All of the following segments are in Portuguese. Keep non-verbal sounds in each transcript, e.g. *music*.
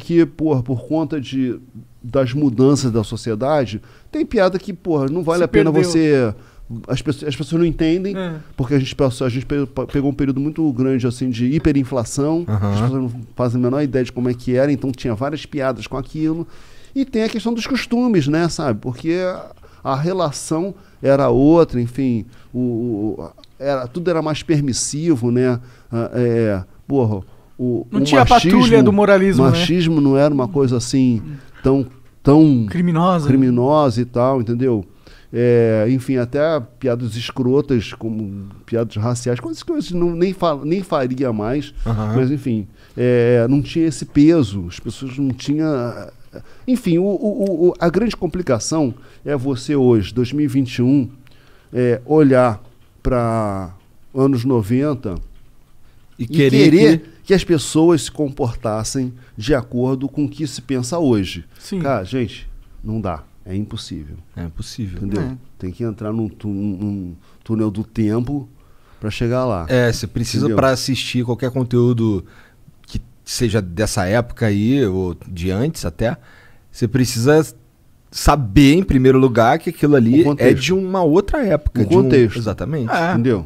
que, porra, por conta de, das mudanças da sociedade, tem piada que, porra, não vale Se a pena perdeu. você. As pessoas, as pessoas não entendem, é. porque a gente, a gente pegou um período muito grande assim de hiperinflação, uhum. as pessoas não fazem a menor ideia de como é que era, então tinha várias piadas com aquilo. E tem a questão dos costumes, né, sabe? Porque a relação era outra, enfim, o, o era, tudo era mais permissivo, né? Ah, é, porra, o, não o tinha machismo, a patrulha do moralismo. Né? Machismo né? não era uma coisa assim tão tão criminosa, criminosa e tal, entendeu? É, enfim, até piadas escrotas, como piadas raciais, coisas que eu não, nem, fal, nem faria mais, uhum. mas enfim, é, não tinha esse peso, as pessoas não tinham. Enfim, o, o, o, a grande complicação é você hoje, 2021, é, olhar para anos 90 e, e querer, querer que as pessoas se comportassem de acordo com o que se pensa hoje. Sim. Cara, gente, não dá. É impossível. É impossível. Entendeu? É. Tem que entrar num, num túnel do tempo para chegar lá. É, você precisa para assistir qualquer conteúdo que seja dessa época aí, ou de antes até, você precisa saber, em primeiro lugar, que aquilo ali é de uma outra época. O contexto. Um, exatamente. É. Entendeu?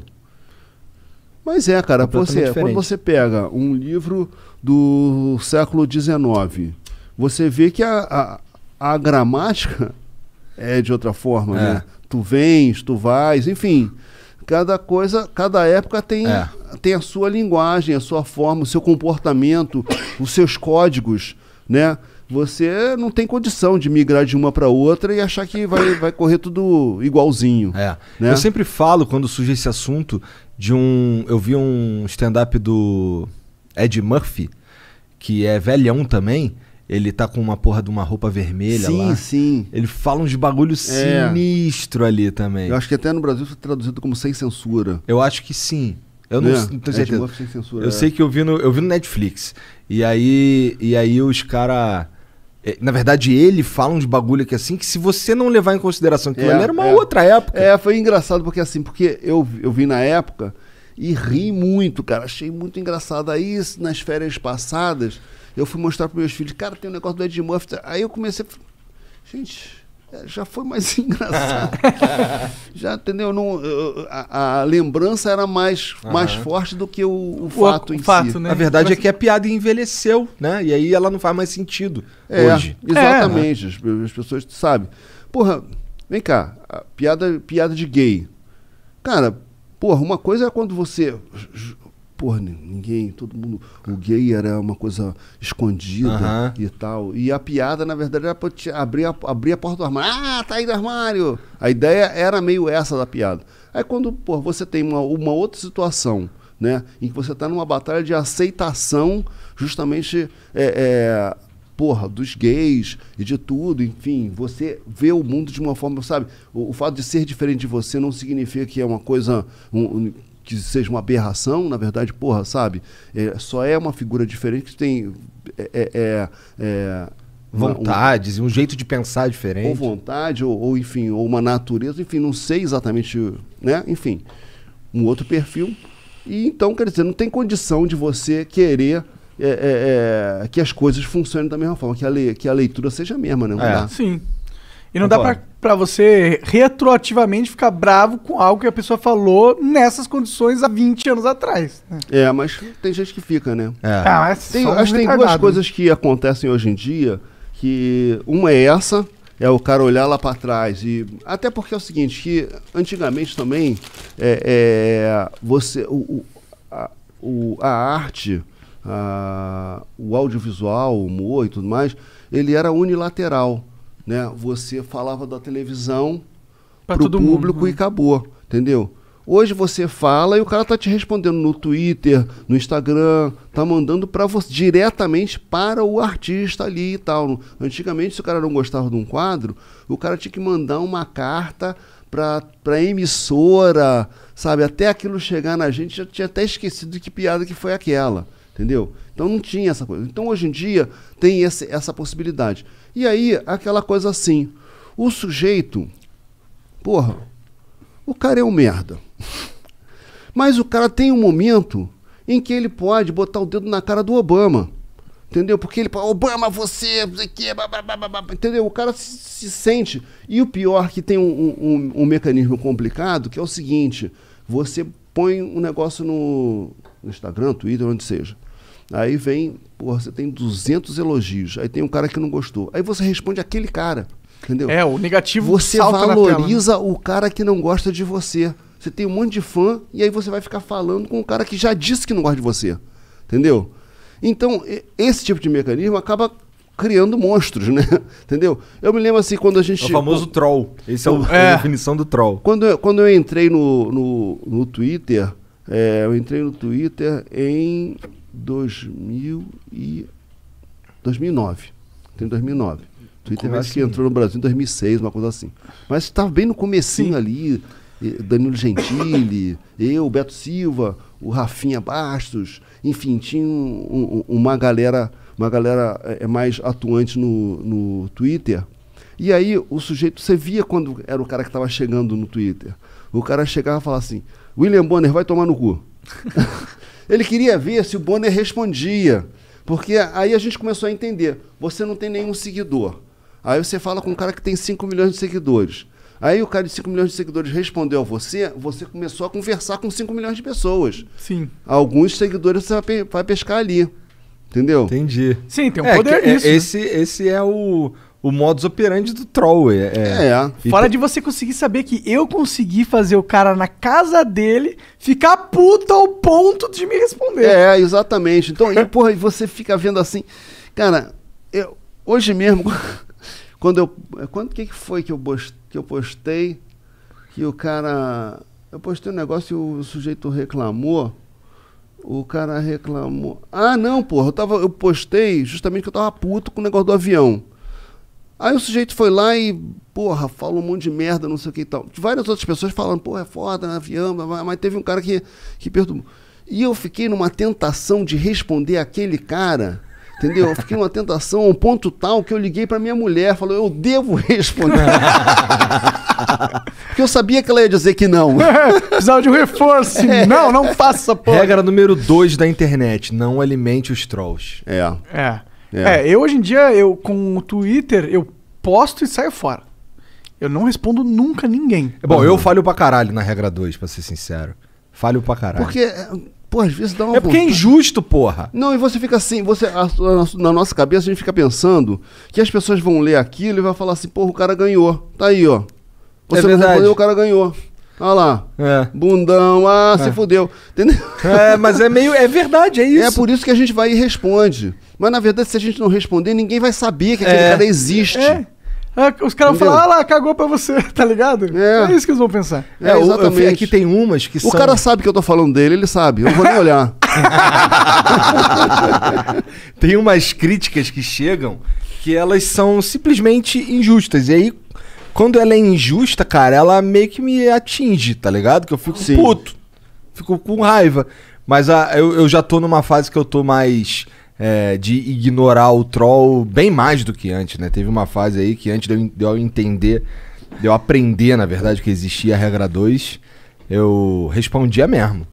Mas é, cara, você, quando você pega um livro do século XIX, você vê que a, a, a gramática é de outra forma, é. né? Tu vens, tu vais, enfim. Cada coisa, cada época tem, é. tem a sua linguagem, a sua forma, o seu comportamento, os seus códigos né? Você não tem condição de migrar de uma para outra e achar que vai, vai correr tudo igualzinho. É. Né? Eu sempre falo quando surge esse assunto de um. Eu vi um stand-up do Ed Murphy, que é velhão também. Ele tá com uma porra de uma roupa vermelha sim, lá. Sim, sim. Ele fala uns bagulho é. sinistro ali também. Eu acho que até no Brasil foi é traduzido como sem censura. Eu acho que sim. Eu não, não, né? não tenho é, certeza. Censura, eu é. sei que eu vi no, eu vi no Netflix. E aí, e aí os caras. É, na verdade, ele fala uns bagulho que assim, que se você não levar em consideração que é, era uma é. outra época. É, foi engraçado porque assim, porque eu, eu vi na época e ri muito, cara. Achei muito engraçado. Aí, nas férias passadas, eu fui mostrar para meus filhos, cara, tem um negócio do Ed Murphy. Aí eu comecei. Gente, é, já foi mais *laughs* engraçado. já entendeu? Não, a, a lembrança era mais, uhum. mais forte do que o, o, o fato o, em fato, si. Né? A verdade é Mas... é que a piada envelheceu, né? E aí ela não faz mais sentido é, hoje. Exatamente, é, né? as, as, pessoas sabem. Porra, vem cá, piada, piada de gay. Cara, porra, uma coisa é quando você porra, ninguém, todo mundo. O gay era uma coisa escondida e tal. E a piada, na verdade, era pra te abrir a, abrir a porta do armário. Ah, tá aí do armário! A ideia era meio essa da piada. Aí quando, pô, você tem uma, uma outra situação. Né? Em que você está numa batalha de aceitação, justamente é, é, porra, dos gays e de tudo, enfim, você vê o mundo de uma forma, sabe? O, o fato de ser diferente de você não significa que é uma coisa um, um, que seja uma aberração, na verdade, porra, sabe? É, só é uma figura diferente que tem. É, é, é, é Vontades, uma, um, um, jeito de pensar diferente. Ou vontade, ou, ou, enfim, ou uma natureza, enfim, não sei exatamente, né? Enfim, um outro perfil. E então, quer dizer, não tem condição de você querer é, que as coisas funcionem da mesma forma, que a, le, que a leitura seja a mesma, né? Não é. Sim. E não Concordo. dá pra, você retroativamente ficar bravo com algo que a pessoa falou nessas condições há 20 anos atrás. Né? É, mas tem gente que fica, né? É. Ah, mas tem, acho que tem duas coisas que acontecem hoje em dia, que uma é essa, é o cara olhar lá para trás e até porque é o seguinte que antigamente também é, é você o, o, a, o, a, arte a, o audiovisual o humor e tudo mais ele era unilateral né? Você falava da televisão para o público mundo, né? e acabou, entendeu? Hoje você fala e o cara tá te respondendo no Twitter, no Instagram, tá mandando para você diretamente para o artista ali e tal. Antigamente, se o cara não gostava de um quadro, o cara tinha que mandar uma carta para pra emissora, sabe? Até aquilo chegar na gente, já tinha até esquecido que piada que foi aquela, entendeu? Então não tinha essa coisa. Então hoje em dia tem esse, essa possibilidade. E aí, aquela coisa assim, o sujeito, porra, o cara é um merda. *laughs* Mas o cara tem um momento em que ele pode botar o dedo na cara do Obama. Entendeu? Porque ele fala, Obama, você, você que, é, blá, blá, blá, entendeu? O cara se, se, sente. E o pior que tem um, um, um, mecanismo complicado, que é o seguinte: você põe um negócio no, no Instagram, Twitter, onde seja. Aí vem, porra, você tem 200 elogios. Aí tem um cara que não gostou. Aí você responde aquele cara. Entendeu? É, o negativo Você né? valoriza tela, o cara que não gosta de você. Você tem um monte de fã e aí você vai ficar falando com o cara que já disse que não gosta de você. Entendeu? Então, esse tipo de mecanismo acaba criando monstros, né? *laughs* Entendeu? Eu me lembro assim, quando a gente. É o famoso troll. Esse é, o, é, a definição do troll. Quando eu, quando eu entrei no, no, no Twitter, é, eu entrei no Twitter em 2009. Tem 2009. Twitter comecinho. acho que entrou no Brasil em 2006, uma coisa assim. Mas estava tá bem no comecinho Sim. ali, Danilo Gentili, *laughs* eu, Beto Silva, o Rafinha Bastos, enfim, tinha um, um, uma galera uma galera é, é, mais atuante no, no Twitter. E aí o sujeito, você via quando era o cara que estava chegando no Twitter. O cara chegava e falava assim, William Bonner vai tomar no cu. *laughs* Ele queria ver se o Bonner respondia. Porque aí a gente começou a entender. Você não tem nenhum seguidor. Aí você fala com um cara que tem 5 milhões de seguidores. Aí o cara de 5 milhões de seguidores respondeu a você, você começou a conversar com 5 milhões de pessoas. Sim. Alguns seguidores você vai, pescar ali. Entendeu? Entendi. Sim, tem um é, poder é nisso. É, esse, né? esse é o, o modus operandi do troll. É. é. é. Fora de você conseguir saber que eu consegui fazer o cara na casa dele ficar puto ao ponto de me responder. É, exatamente. Então, e, porra, você fica vendo assim. Cara, eu, hoje mesmo, *laughs* quando eu. Quando que, foi que eu, que eu postei? Que o cara. Eu postei um negócio e o sujeito reclamou. O cara reclamou. Ah, não, porra, eu, tava, eu postei justamente que eu tava puto com o negócio do avião. Aí o sujeito foi lá e, porra, falou um monte de merda, não sei o que e tal. Várias outras pessoas falando, porra, é foda, né, avião, mas teve um cara que, que perturbou. E eu fiquei numa tentação de responder aquele cara, entendeu? Eu fiquei numa tentação, um ponto tal, que eu liguei pra minha mulher, falou, eu devo responder. *laughs* Porque eu sabia que ela ia dizer que não. *laughs* É, precisava de um reforço. É. Não, não faça, porra. Regra número dois da internet, não alimente os trolls. É. É. É. é. eu hoje em dia, eu com o Twitter, eu posto e saio fora. Eu não respondo nunca ninguém. É, bom, eu uhum. falho pra caralho na regra 2, pra ser sincero. Falho pra caralho. Porque, é, pô, às vezes dá uma. É porque é injusto, porra. Não, e você fica assim, você, na nossa cabeça, a gente fica pensando que as pessoas vão ler aquilo e vai falar assim, porra, o cara ganhou. Tá aí, ó. É você é verdade. respondeu, o cara ganhou. Olha tá lá. É. Bundão, ah, é. se fudeu. Entendeu? É, mas é meio. É verdade, é *laughs* isso. É por isso que a gente vai e responde. Mas na verdade, se a gente não responder, ninguém vai saber que aquele é. cara existe. É. É, os caras falar ah lá, cagou pra você, *laughs* tá ligado? É, é isso que eles vão pensar. É, é exatamente. aqui tem umas que o são... O cara sabe que eu tô falando dele, ele sabe. Eu não vou nem olhar. *laughs* tem umas críticas que chegam que elas são simplesmente injustas. E aí, quando ela é injusta, cara, ela meio que me atinge, tá ligado? Que eu fico Sim. puto. Fico com raiva. Mas a, ah, eu, eu já tô numa fase que eu tô mais é, de ignorar o troll bem mais do que antes, né? Teve uma fase aí que antes de eu, entender, de eu aprender, na verdade, que existia a regra 2, eu respondia mesmo.